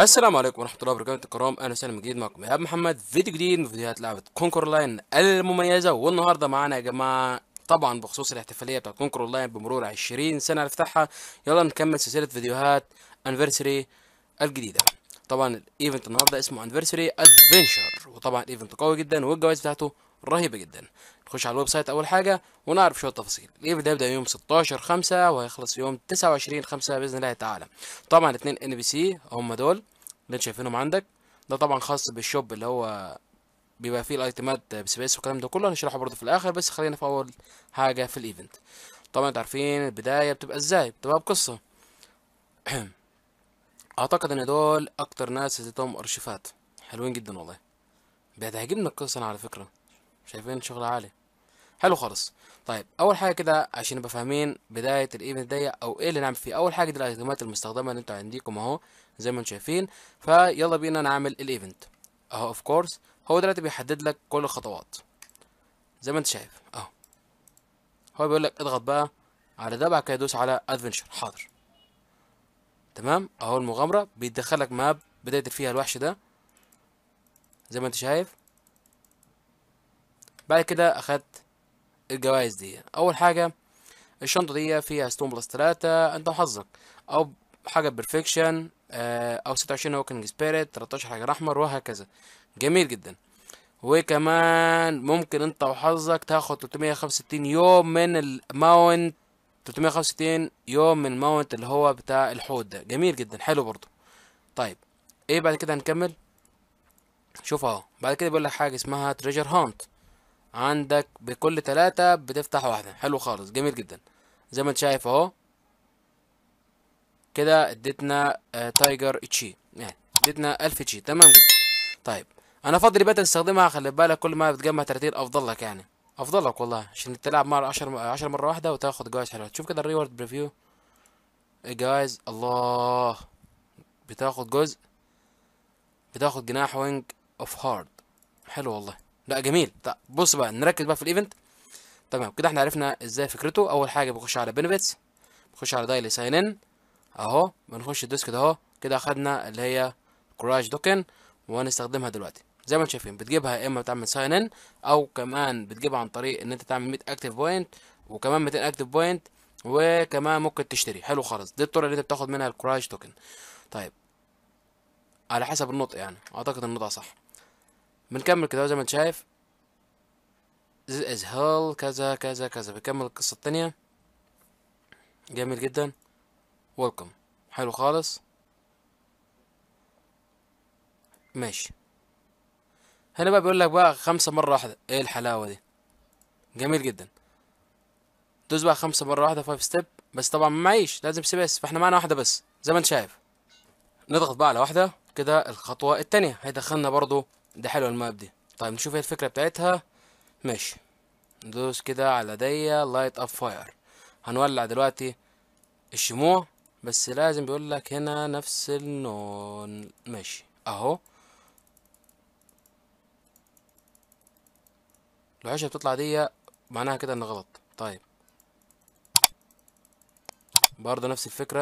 السلام عليكم ورحمه الله وبركاته الكرام اهلا وسهلا من جديد معكم ايهاب محمد فيديو جديد من فيديوهات لعبه كونكور لاين المميزه والنهارده معانا يا جماعه طبعا بخصوص الاحتفاليه بتاعت كونكور لاين بمرور 20 سنه على فتحها يلا نكمل سلسله فيديوهات انفرسري الجديده طبعا الايفنت النهارده اسمه انيفرساري ادفنشر وطبعا الايفنت قوي جدا والجوائز بتاعته رهيبه جدا نخش على الويب سايت اول حاجه ونعرف شويه تفاصيل الايفنت هيبدا يوم 16 5 وهيخلص يوم 29 5 باذن الله تعالى طبعا اثنين ان بي سي هم دول اللي انت شايفينهم عندك ده طبعا خاص بالشوب اللي هو بيبقى فيه الايتمات بسبيس والكلام ده كله هنشرحه برضه في الاخر بس خلينا في اول حاجه في الايفنت طبعا انتوا عارفين البدايه بتبقى ازاي بتبقى بقصه اعتقد ان دول اكتر ناس اديتهم ارشيفات حلوين جدا والله بتعجبني القصه انا على فكره شايفين شغل عالي حلو خالص طيب اول حاجه كده عشان نبقى فاهمين بدايه الايفنت دي او ايه اللي نعمل فيه اول حاجه دي الايتمات المستخدمه اللي انتوا عندكم اهو زي ما انتوا شايفين فيلا بينا نعمل الايفنت اهو اوف كورس هو دلوقتي بيحدد لك كل الخطوات زي ما انت شايف اهو هو بيقول لك اضغط بقى على ده بعد كده دوس على ادفنشر حاضر تمام اهو المغامره بيدخلك ماب بدايه فيها الوحش ده زي ما انت شايف بعد كده اخدت الجوائز دي اول حاجه الشنطه دي فيها ستون بلس تلاتة آه، انت وحظك او حاجه بيرفكشن آه، او ستة وعشرين ووكينج سبيريت تلاتاشر حجر احمر وهكذا جميل جدا وكمان ممكن انت وحظك تاخد تلتمية خمسة وستين يوم من الماونت 365 يوم من ماونت اللي هو بتاع الحوت ده جميل جدا حلو برضو طيب ايه بعد كده هنكمل شوف اهو بعد كده بيقول لك حاجه اسمها تريجر هانت عندك بكل ثلاثة بتفتح واحدة حلو خالص جميل جدا زي ما انت شايف اهو كده اديتنا تايجر آه، تشي يعني اديتنا الف تشي تمام جدا طيب انا افضل بقى تستخدمها خلي بالك كل ما بتجمع 30 افضل لك يعني افضلك والله عشان تلعب مع 10 10 مره واحده وتاخد جوائز حلوه تشوف كده الريورد بريفيو جايز الله بتاخد جزء بتاخد جناح وينج اوف هارد حلو والله لا جميل طب بص بقى نركز بقى في الايفنت تمام كده احنا عرفنا ازاي فكرته اول حاجه بخش على بنفيتس بخش على دايلي ساين ان اهو بنخش الديسك ده اهو كده اخدنا اللي هي كراش دوكن وهنستخدمها دلوقتي زي ما انتم شايفين بتجيبها يا اما بتعمل ساين ان او كمان بتجيبها عن طريق ان انت تعمل 100 اكتيف بوينت وكمان 200 اكتيف بوينت وكمان ممكن تشتري حلو خالص دي الطريقه اللي انت بتاخد منها الكراش توكن طيب على حسب النطق يعني اعتقد النطق صح بنكمل كده زي ما انت شايف This is hell كذا كذا كذا بنكمل القصه التانية جميل جدا ويلكم حلو خالص ماشي هنا بقى بيقول لك بقى خمسة مرة واحدة ايه الحلاوة دي جميل جدا دوس بقى خمسة مرة واحدة فايف ستيب بس طبعا معيش لازم بس فاحنا معانا واحدة بس زي ما انت شايف نضغط بقى على واحدة كده الخطوة التانية هيدخلنا برضو ده حلو الماب دي طيب نشوف ايه الفكرة بتاعتها ماشي ندوس كده على دية لايت اب فاير هنولع دلوقتي الشموع بس لازم بيقول لك هنا نفس اللون ماشي اهو العشرة بتطلع دي معناها كده ان غلط طيب برضه نفس الفكرة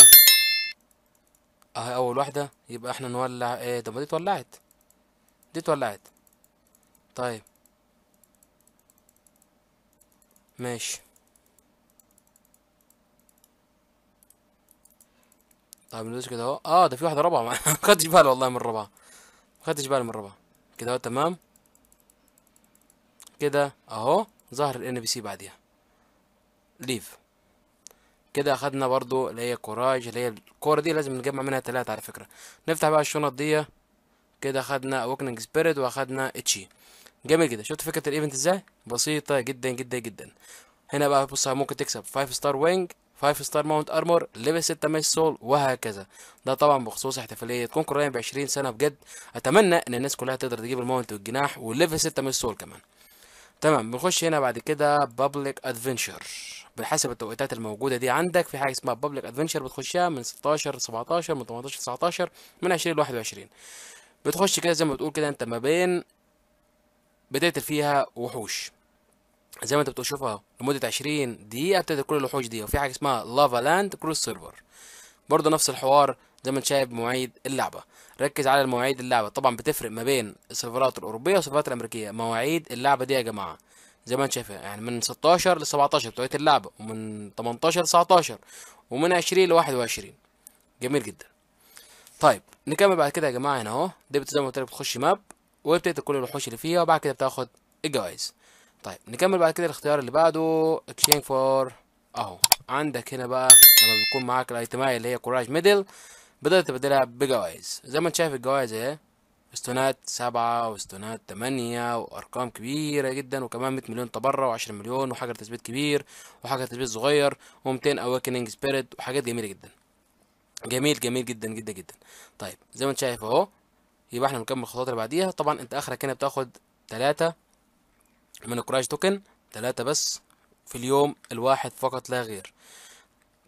اهي اول واحدة يبقى احنا نولع ايه طب ما دي اتولعت دي اتولعت طيب ماشي طيب ندوس كده اهو اه ده في واحدة رابعة ما خدتش بالي والله من الرابعة ما خدتش بالي من الرابعة كده اهو تمام كده اهو ظهر ال بي سي بعديها ليف كده اخدنا برضو اللي هي كوراج اللي هي الكوره دي لازم نجمع منها تلاتة على فكرة نفتح بقى الشنط دي كده اخدنا اوكننج سبيريت واخدنا اتشي e. جميل كده شفت فكرة الايفنت ازاي بسيطة جدا جدا جدا هنا بقى بص ممكن تكسب 5 ستار وينج 5 ستار ماونت ارمور ليفل 6 ماش سول وهكذا ده طبعا بخصوص احتفاليه كونكور راين ب 20 سنه بجد اتمنى ان الناس كلها تقدر تجيب الماونت والجناح والليفل 6 ماش سول كمان تمام بنخش هنا بعد كده بابليك ادفنشر بحسب التوقيتات الموجوده دي عندك في حاجه اسمها بابليك ادفنشر بتخشها من 16 ل 17 من 18 ل 19 من 20 ل 21 بتخش كده زي ما بتقول كده انت ما بين بدايه فيها وحوش زي ما انت بتشوفها لمده 20 دقيقه بتقتل كل الوحوش دي وفي حاجه اسمها لافا لاند كروس سيرفر برضه نفس الحوار زي ما انت شايف مواعيد اللعبه ركز على مواعيد اللعبه طبعا بتفرق ما بين السيرفرات الاوروبيه والسيرفرات الامريكيه مواعيد اللعبه دي يا جماعه زي ما انت شايفها يعني من 16 ل 17 بتوقيت اللعبه ومن 18 ل 19 ومن 20 ل 21 جميل جدا طيب نكمل بعد كده يا جماعه هنا اهو دي زي ما قلت لك بتخش ماب وبتقتل كل الوحوش اللي فيها وبعد كده بتاخد الجوائز طيب نكمل بعد كده الاختيار اللي بعده اكشينج فور اهو عندك هنا بقى لما بيكون معاك الايتماي اللي هي كوراج ميدل بدأت أبدلها بجوائز زي ما أنت شايف الجوائز أهي استونات سبعة واستونات تمانية وأرقام كبيرة جدا وكمان مية مليون تبرع وعشرة مليون وحجر تثبيت كبير وحجر تثبيت صغير ومتين أواكننج سبيريت وحاجات جميلة جدا جميل جميل جدا جدا جدا طيب زي ما أنت شايف أهو يبقى احنا نكمل الخطوات اللي بعديها طبعا أنت آخرك هنا بتاخد تلاتة من الكراش توكن تلاتة بس في اليوم الواحد فقط لا غير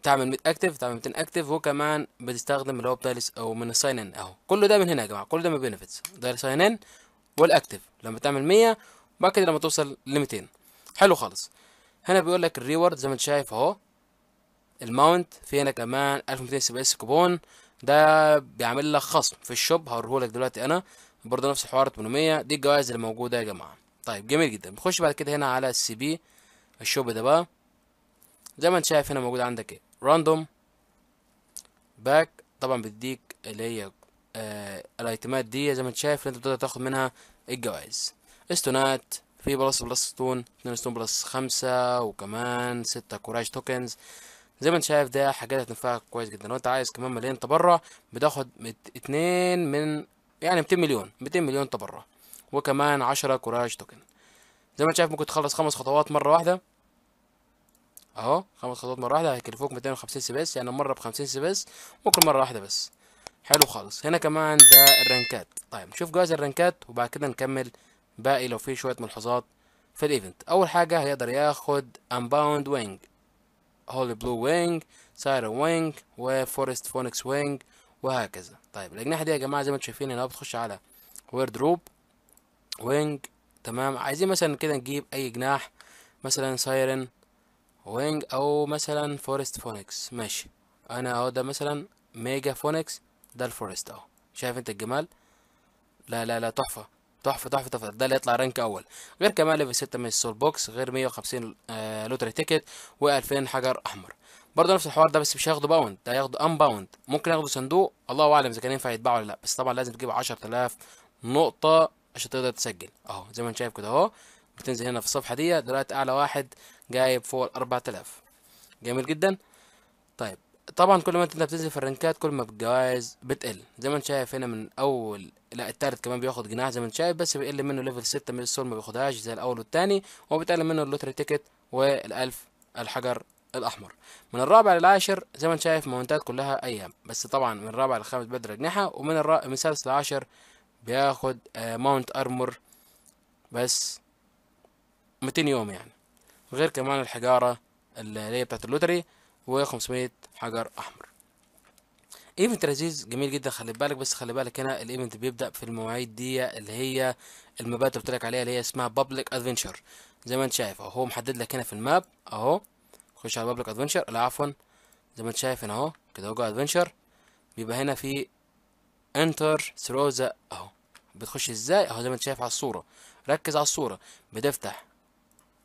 تعمل 100 اكتف تعمل 200 اكتف وكمان بتستخدم اللي هو بتاع او من الساين ان اهو كله ده من هنا يا جماعه كل ده من بنفيتس ده الساين ان والاكتف لما تعمل 100 وبعد كده لما توصل ل 200 حلو خالص هنا بيقول لك الريورد زي ما انت شايف اهو الماونت في هنا كمان 1200 سي بي اس كوبون ده بيعمل لك خصم في الشوب هوريهولك دلوقتي انا برضه نفس الحوار 800 دي الجوائز اللي موجوده يا جماعه طيب جميل جدا بنخش بعد كده هنا على السي بي الشوب ده بقى زي ما انت شايف هنا موجود عندك ايه راندوم باك طبعا بتديك اللي هي آه الايتمات دي زي ما انت شايف انت بتقدر تاخد منها الجوائز استونات في بلس بلس ستون اتنين ستون بلس خمسة وكمان ستة كوراج توكنز زي ما انت شايف ده حاجات هتنفعك كويس جدا لو انت عايز كمان مليون تبرع بتاخد اتنين من يعني ميتين مليون ميتين مليون تبرع وكمان عشرة كوراج توكن زي ما انت شايف ممكن تخلص خمس خطوات مرة واحدة اهو خمس خطوات مره واحده هيكلفوك 250 سباس يعني مره ب 50 سباس ممكن مره واحده بس حلو خالص هنا كمان ده الرنكات طيب نشوف جواز الرنكات وبعد كده نكمل باقي لو في شويه ملحوظات في الايفنت اول حاجه هيقدر ياخد امباوند وينج هولي بلو وينج سايرن وينج وفورست فونكس وينج وهكذا طيب الاجنحه دي يا جماعه زي ما انتم شايفين هنا بتخش على ويردروب وينج تمام عايزين مثلا كده نجيب اي جناح مثلا سايرن وينج او مثلا فورست فونكس ماشي انا اهو ده مثلا ميجا فونكس ده الفورست اهو شايف انت الجمال لا لا لا تحفه تحفه تحفه تحفه ده اللي يطلع رانك اول غير كمان ليفل 6 من السول بوكس غير 150 آه لوتري تيكت و2000 حجر احمر برضه نفس الحوار ده بس مش هياخده باوند ده هياخده ان باوند ممكن ياخده صندوق الله اعلم اذا كان ينفع يتباع ولا لا بس طبعا لازم تجيب 10000 نقطه عشان تقدر تسجل اهو زي ما انت شايف كده اهو بتنزل هنا في الصفحه دي دلوقتي اعلى واحد جايب فوق ال 4000 جميل جدا طيب طبعا كل ما انت بتنزل في الرنكات كل ما الجوائز بتقل زي ما انت شايف هنا من اول لا التالت كمان بياخد جناح زي ما انت شايف بس بيقل منه ليفل 6 من السول ما بياخدهاش زي الاول والتاني وبتقل منه اللوتري تيكت وال1000 الحجر الاحمر من الرابع للعاشر زي ما انت شايف مونتات كلها ايام بس طبعا من الرابع للخامس بدر اجنحه ومن الرا... من السادس للعاشر بياخد ماونت آه، ارمور بس 200 يوم يعني غير كمان الحجارة اللي هي بتاعت اللوتري و500 حجر أحمر ايفنت لذيذ جميل جدا خلي بالك بس خلي بالك هنا الايفنت بيبدا في المواعيد دي اللي هي المبادئ قلت عليها اللي هي اسمها بابليك ادفنشر زي ما انت شايف اهو محدد لك هنا في الماب اهو خش على بابليك ادفنشر لا عفوا زي ما انت شايف هنا اهو كده هو ادفنشر بيبقى هنا في انتر ثرو ذا اهو بتخش ازاي اهو زي ما انت شايف على الصوره ركز على الصوره بتفتح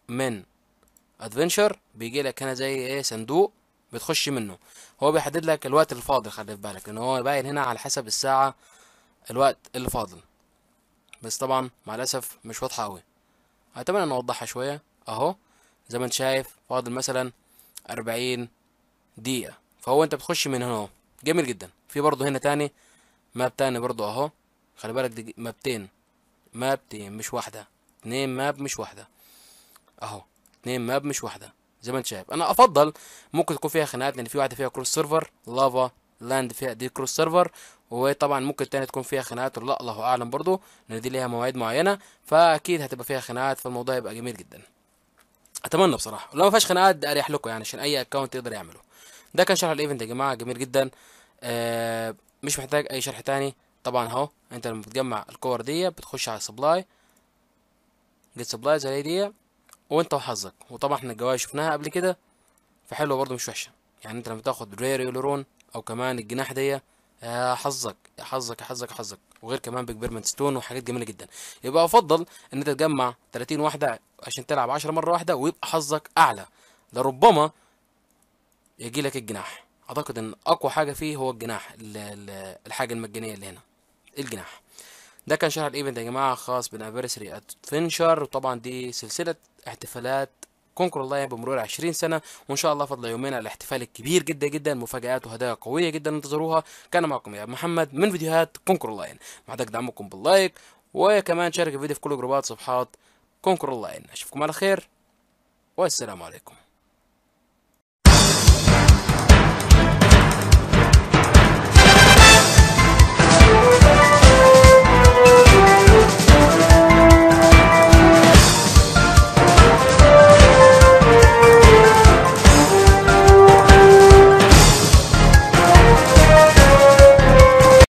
من ادفنشر بيجي لك هنا زي ايه صندوق بتخش منه هو بيحدد لك الوقت الفاضل خلي في بالك ان هو باين هنا على حسب الساعه الوقت اللي فاضل بس طبعا مع الاسف مش واضحه قوي اتمنى ان اوضحها شويه اهو زي ما انت شايف فاضل مثلا 40 دقيقه فهو انت بتخش من هنا اهو جميل جدا في برضه هنا تاني ماب تاني برضه اهو خلي بالك دي مابتين مابتين مش واحده اتنين ماب مش واحده اهو اثنين ماب مش واحده زي ما انت شايف انا افضل ممكن تكون فيها خناقات لان في واحده فيها كروس سيرفر لافا لاند فيها دي كروس سيرفر وطبعا ممكن تاني تكون فيها خناقات ولا لا الله اعلم برضو لان دي ليها مواعيد معينه فاكيد هتبقى فيها خناقات فالموضوع يبقى جميل جدا اتمنى بصراحه ولو ما فيهاش خناقات ده اريح لكم يعني عشان اي اكونت يقدر يعمله ده كان شرح الايفنت يا جماعه جميل جدا آه مش محتاج اي شرح تاني طبعا اهو انت لما بتجمع الكور دي بتخش على السبلاي جيت سبلاي زي دي وانت وحظك وطبعا احنا الجوايه شفناها قبل كده فحلوه برضو مش وحشه يعني انت لما تاخد رير ايلورون او كمان الجناح دي يا آه، حظك يا حظك يا حظك يا حظك وغير كمان بيكبيرمنت ستون وحاجات جميله جدا يبقى افضل ان انت تجمع 30 واحده عشان تلعب 10 مره واحده ويبقى حظك اعلى لربما يجي لك الجناح اعتقد ان اقوى حاجه فيه هو الجناح الحاجه المجانيه اللي هنا الجناح ده كان شرح الايفنت يا جماعه خاص بالانيفرسري ادفنشر وطبعا دي سلسله احتفالات كونكر الله يعني بمرور 20 سنه وان شاء الله فضل يومين على الاحتفال الكبير جدا جدا مفاجات وهدايا قويه جدا انتظروها كان معكم يا محمد من فيديوهات كونكر اونلاين يعني. بعدك دعمكم باللايك وكمان شارك الفيديو في كل جروبات صفحات كونكر اونلاين يعني. اشوفكم على خير والسلام عليكم